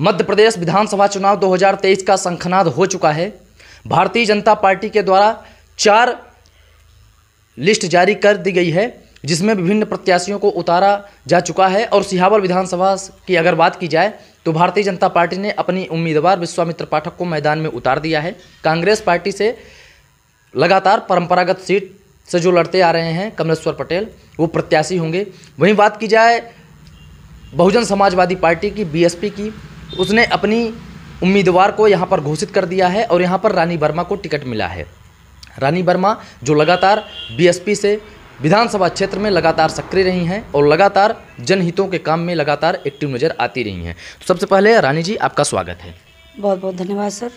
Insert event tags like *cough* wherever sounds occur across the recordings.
मध्य प्रदेश विधानसभा चुनाव 2023 का संखनाद हो चुका है भारतीय जनता पार्टी के द्वारा चार लिस्ट जारी कर दी गई है जिसमें विभिन्न प्रत्याशियों को उतारा जा चुका है और सिहावल विधानसभा की अगर बात की जाए तो भारतीय जनता पार्टी ने अपनी उम्मीदवार विश्वामित्र पाठक को मैदान में उतार दिया है कांग्रेस पार्टी से लगातार परंपरागत सीट से जो लड़ते आ रहे हैं कमलेश्वर पटेल वो प्रत्याशी होंगे वहीं बात की जाए बहुजन समाजवादी पार्टी की बीएसपी की उसने अपनी उम्मीदवार को यहाँ पर घोषित कर दिया है और यहाँ पर रानी वर्मा को टिकट मिला है रानी वर्मा जो लगातार बीएसपी से विधानसभा क्षेत्र में लगातार सक्रिय रही हैं और लगातार जनहितों के काम में लगातार एक्टिव नज़र आती रही हैं तो सबसे पहले रानी जी आपका स्वागत है बहुत बहुत धन्यवाद सर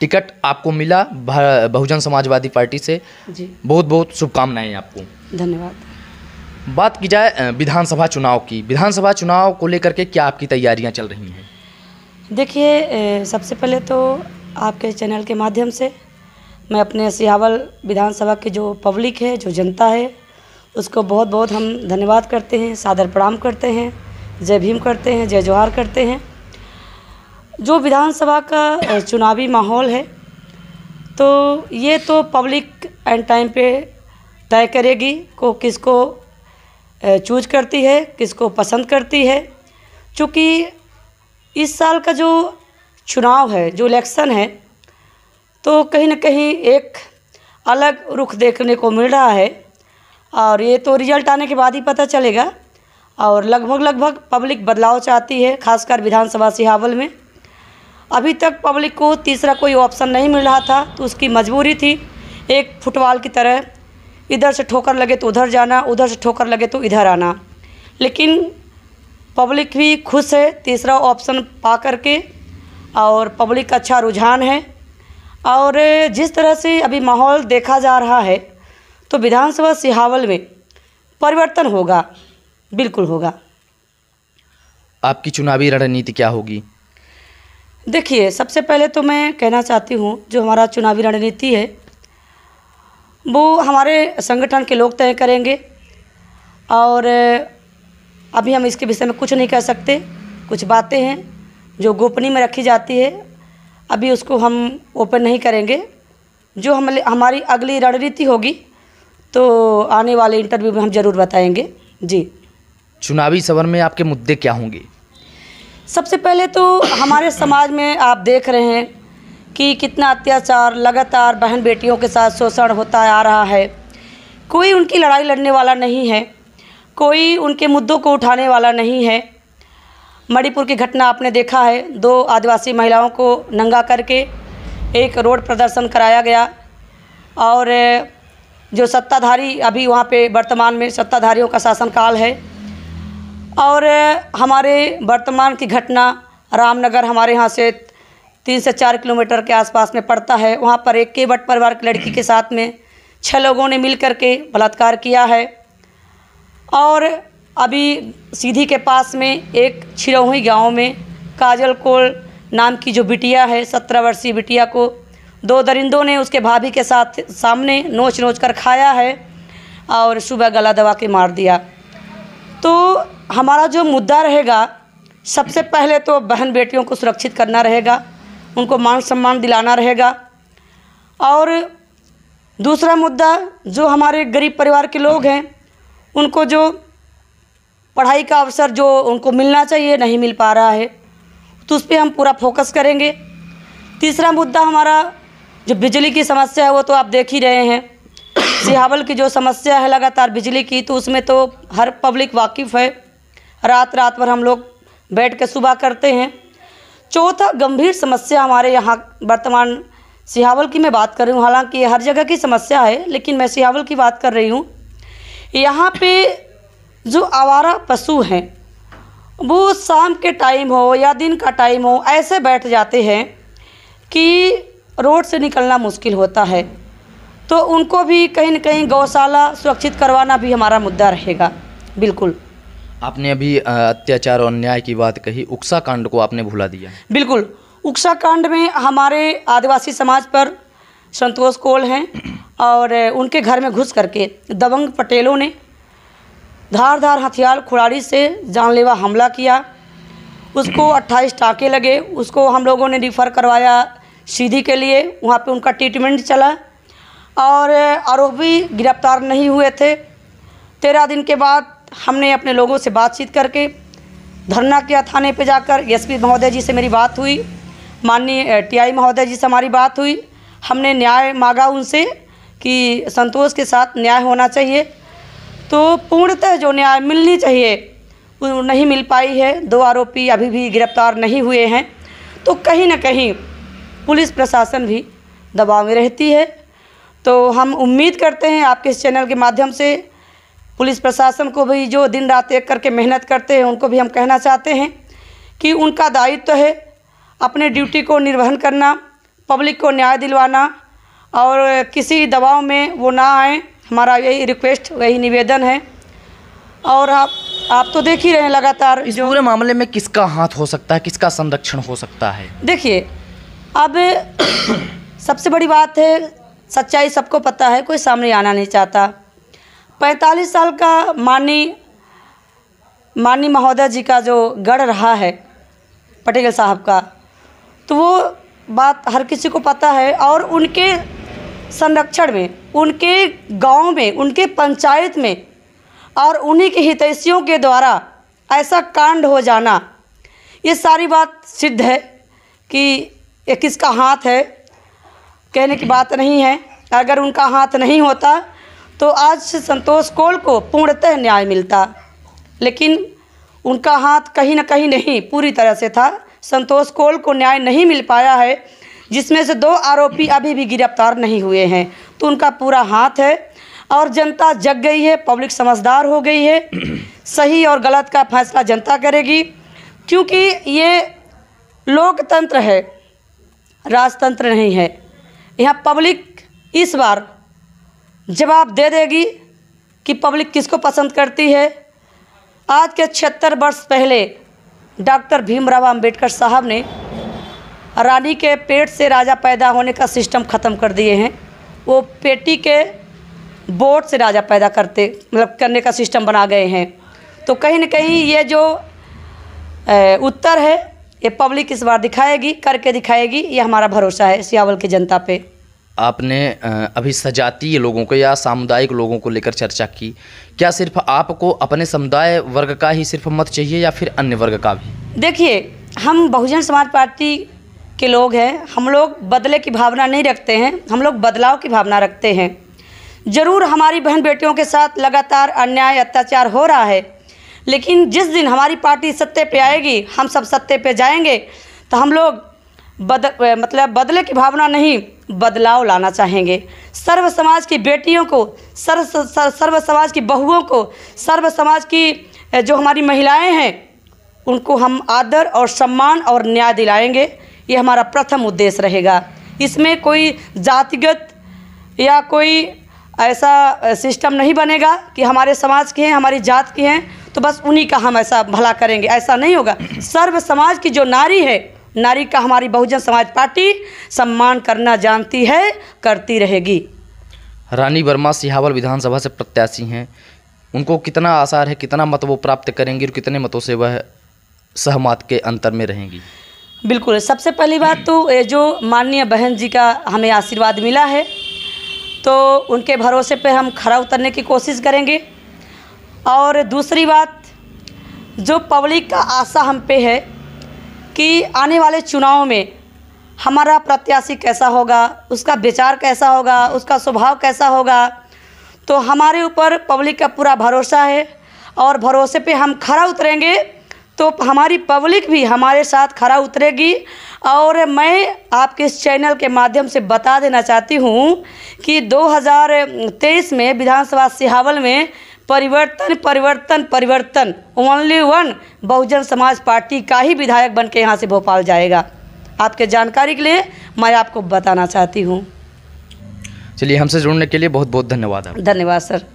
टिकट आपको मिला बहुजन समाजवादी पार्टी से जी बहुत बहुत शुभकामनाएं आपको धन्यवाद बात की जाए विधानसभा चुनाव की विधानसभा चुनाव को लेकर के क्या आपकी तैयारियाँ चल रही हैं देखिए सबसे पहले तो आपके चैनल के माध्यम से मैं अपने सियावल विधानसभा के जो पब्लिक है जो जनता है उसको बहुत बहुत हम धन्यवाद करते हैं सादर प्रणाम करते हैं जय भीम करते हैं जय जोहार करते हैं जो विधानसभा का चुनावी माहौल है तो ये तो पब्लिक एंड टाइम पे तय करेगी को किसको चूज करती है किसको पसंद करती है चूँकि इस साल का जो चुनाव है जो इलेक्शन है तो कहीं ना कहीं एक अलग रुख देखने को मिल रहा है और ये तो रिजल्ट आने के बाद ही पता चलेगा और लगभग लगभग पब्लिक बदलाव चाहती है खासकर विधानसभा सिहावल में अभी तक पब्लिक को तीसरा कोई ऑप्शन नहीं मिल रहा था तो उसकी मजबूरी थी एक फुटबॉल की तरह इधर से ठोकर लगे तो उधर जाना उधर से ठोकर लगे तो इधर आना लेकिन पब्लिक भी खुश है तीसरा ऑप्शन पा करके और पब्लिक का अच्छा रुझान है और जिस तरह से अभी माहौल देखा जा रहा है तो विधानसभा सिहावल में परिवर्तन होगा बिल्कुल होगा आपकी चुनावी रणनीति क्या होगी देखिए सबसे पहले तो मैं कहना चाहती हूँ जो हमारा चुनावी रणनीति है वो हमारे संगठन के लोग तय करेंगे और अभी हम इसके विषय में कुछ नहीं कह सकते कुछ बातें हैं जो गोपनीय में रखी जाती है अभी उसको हम ओपन नहीं करेंगे जो हम हमारी अगली रणनीति होगी तो आने वाले इंटरव्यू में हम ज़रूर बताएंगे जी चुनावी सवर में आपके मुद्दे क्या होंगे सबसे पहले तो हमारे समाज में आप देख रहे हैं कि कितना अत्याचार लगातार बहन बेटियों के साथ शोषण होता आ रहा है कोई उनकी लड़ाई लड़ने वाला नहीं है कोई उनके मुद्दों को उठाने वाला नहीं है मणिपुर की घटना आपने देखा है दो आदिवासी महिलाओं को नंगा करके एक रोड प्रदर्शन कराया गया और जो सत्ताधारी अभी वहाँ पे वर्तमान में सत्ताधारियों का शासनकाल है और हमारे वर्तमान की घटना रामनगर हमारे यहाँ से तीन से चार किलोमीटर के आसपास में पड़ता है वहाँ पर एक केवट परिवार की लड़की के साथ में छः लोगों ने मिल के बलात्कार किया है और अभी सीधी के पास में एक छिरौही गाँव में काजल कोल नाम की जो बिटिया है सत्रह वर्षीय बिटिया को दो दरिंदों ने उसके भाभी के साथ सामने नोच नोच कर खाया है और सुबह गला दबा के मार दिया तो हमारा जो मुद्दा रहेगा सबसे पहले तो बहन बेटियों को सुरक्षित करना रहेगा उनको मान सम्मान दिलाना रहेगा और दूसरा मुद्दा जो हमारे गरीब परिवार के लोग हैं उनको जो पढ़ाई का अवसर जो उनको मिलना चाहिए नहीं मिल पा रहा है तो उस पर हम पूरा फोकस करेंगे तीसरा मुद्दा हमारा जो बिजली की समस्या है वो तो आप देख ही रहे हैं सिहावल की जो समस्या है लगातार बिजली की तो उसमें तो हर पब्लिक वाकिफ़ है रात रात भर हम लोग बैठ के सुबह करते हैं चौथा गंभीर समस्या हमारे यहाँ वर्तमान सिहावल की मैं बात कर रही हूँ हालांकि हर जगह की समस्या है लेकिन मैं सिहावल की बात कर रही हूँ यहाँ पे जो आवारा पशु हैं वो शाम के टाइम हो या दिन का टाइम हो ऐसे बैठ जाते हैं कि रोड से निकलना मुश्किल होता है तो उनको भी कहीं ना कहीं गौशाला सुरक्षित करवाना भी हमारा मुद्दा रहेगा बिल्कुल आपने अभी अत्याचार और अन्याय की बात कही उक्सा कांड को आपने भुला दिया बिल्कुल उक्सा कांड में हमारे आदिवासी समाज पर संतोष कोल हैं और उनके घर में घुस करके दबंग पटेलों ने धार धार हथियार खुराड़ी से जानलेवा हमला किया उसको 28 टाँके लगे उसको हम लोगों ने रिफ़र करवाया सीधी के लिए वहाँ पे उनका ट्रीटमेंट चला और आरोपी गिरफ्तार नहीं हुए थे तेरह दिन के बाद हमने अपने लोगों से बातचीत करके धरना किया थाने पे जाकर एसपी महोदय जी से मेरी बात हुई माननीय टीआई महोदय जी से हमारी बात हुई हमने न्याय मांगा उनसे कि संतोष के साथ न्याय होना चाहिए तो पूर्णतः जो न्याय मिलनी चाहिए वो नहीं मिल पाई है दो आरोपी अभी भी गिरफ्तार नहीं हुए हैं तो कहीं ना कहीं पुलिस प्रशासन भी दबाव में रहती है तो हम उम्मीद करते हैं आपके इस चैनल के माध्यम से पुलिस प्रशासन को भी जो दिन रात एक करके मेहनत करते हैं उनको भी हम कहना चाहते हैं कि उनका दायित्व तो है अपने ड्यूटी को निर्वहन करना पब्लिक को न्याय दिलवाना और किसी दबाव में वो ना आए हमारा यही रिक्वेस्ट यही निवेदन है और आप आप तो देख ही रहे हैं लगातार इस पूरे मामले में किसका हाथ हो सकता है किसका संरक्षण हो सकता है देखिए अब सबसे बड़ी बात है सच्चाई सबको पता है कोई सामने आना नहीं चाहता पैंतालीस साल का मानी मानी महोदय जी का जो गढ़ रहा है पटेल साहब का तो वो बात हर किसी को पता है और उनके संरक्षण में उनके गांव में उनके पंचायत में और उन्हीं के हितैषियों के द्वारा ऐसा कांड हो जाना ये सारी बात सिद्ध है कि ये किसका हाथ है कहने की बात नहीं है अगर उनका हाथ नहीं होता तो आज संतोष कौल को पूर्णतः न्याय मिलता लेकिन उनका हाथ कहीं ना कहीं नहीं पूरी तरह से था संतोष कौल को न्याय नहीं मिल पाया है जिसमें से दो आरोपी अभी भी गिरफ्तार नहीं हुए हैं तो उनका पूरा हाथ है और जनता जग गई है पब्लिक समझदार हो गई है *clears throat* सही और गलत का फैसला जनता करेगी क्योंकि ये लोकतंत्र है राजतंत्र नहीं है यहाँ पब्लिक इस बार जवाब दे देगी कि पब्लिक किसको पसंद करती है आज के छिहत्तर वर्ष पहले डॉक्टर भीमराव अंबेडकर साहब ने रानी के पेट से राजा पैदा होने का सिस्टम ख़त्म कर दिए हैं वो पेटी के बोट से राजा पैदा करते मतलब करने का सिस्टम बना गए हैं तो कहीं ना कहीं ये जो उत्तर है ये पब्लिक इस बार दिखाएगी करके दिखाएगी ये हमारा भरोसा है सियावल की जनता पे आपने अभी सजातीय लोगों को या सामुदायिक लोगों को लेकर चर्चा की क्या सिर्फ आपको अपने समुदाय वर्ग का ही सिर्फ मत चाहिए या फिर अन्य वर्ग का भी देखिए हम बहुजन समाज पार्टी के लोग हैं हम लोग बदले की भावना नहीं रखते हैं हम लोग बदलाव की भावना रखते हैं ज़रूर हमारी बहन बेटियों के साथ लगातार अन्याय अत्याचार हो रहा है लेकिन जिस दिन हमारी पार्टी सत्ते पे आएगी हम सब सत्ते पे जाएंगे तो हम लोग बद मतलब बदले की भावना नहीं बदलाव लाना चाहेंगे सर्व समाज की बेटियों को सर्व सर, सर्व समाज की बहुओं को सर्व समाज की जो हमारी महिलाएं हैं उनको हम आदर और सम्मान और न्याय दिलाएंगे ये हमारा प्रथम उद्देश्य रहेगा इसमें कोई जातिगत या कोई ऐसा सिस्टम नहीं बनेगा कि हमारे समाज के हैं हमारी जात के हैं तो बस उन्हीं का हम ऐसा भला करेंगे ऐसा नहीं होगा सर्व समाज की जो नारी है नारी का हमारी बहुजन समाज पार्टी सम्मान करना जानती है करती रहेगी रानी वर्मा सिहावल विधानसभा से प्रत्याशी हैं उनको कितना आसार है कितना मत वो प्राप्त करेंगी और कितने मतों से वह सहमत के अंतर में रहेंगी बिल्कुल सबसे पहली बात तो ये जो माननीय बहन जी का हमें आशीर्वाद मिला है तो उनके भरोसे पे हम खड़ा उतरने की कोशिश करेंगे और दूसरी बात जो पब्लिक का आशा हम पे है कि आने वाले चुनाव में हमारा प्रत्याशी कैसा होगा उसका विचार कैसा होगा उसका स्वभाव कैसा होगा तो हमारे ऊपर पब्लिक का पूरा भरोसा है और भरोसे पे हम खड़ा उतरेंगे तो हमारी पब्लिक भी हमारे साथ खड़ा उतरेगी और मैं आपके इस चैनल के माध्यम से बता देना चाहती हूँ कि 2023 में विधानसभा सिहावल में परिवर्तन परिवर्तन परिवर्तन ओनली वन बहुजन समाज पार्टी का ही विधायक बन के यहाँ से भोपाल जाएगा आपके जानकारी के लिए मैं आपको बताना चाहती हूँ चलिए हमसे जुड़ने के लिए बहुत बहुत धन्यवाद धन्यवाद सर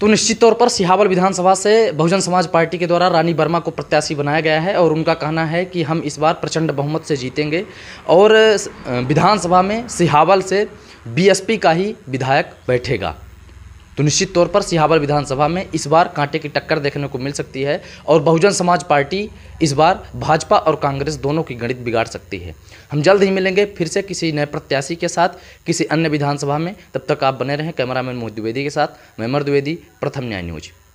तो निश्चित तौर पर सिहावल विधानसभा से बहुजन समाज पार्टी के द्वारा रानी वर्मा को प्रत्याशी बनाया गया है और उनका कहना है कि हम इस बार प्रचंड बहुमत से जीतेंगे और विधानसभा में सिहावल से बीएसपी का ही विधायक बैठेगा तो निश्चित तौर पर सिहावर विधानसभा में इस बार कांटे की टक्कर देखने को मिल सकती है और बहुजन समाज पार्टी इस बार भाजपा और कांग्रेस दोनों की गणित बिगाड़ सकती है हम जल्द ही मिलेंगे फिर से किसी नए प्रत्याशी के साथ किसी अन्य विधानसभा में तब तक आप बने रहें कैमरामैन मोहित द्विवेदी के साथ मैं मर द्विवेदी प्रथम न्याय न्यूज़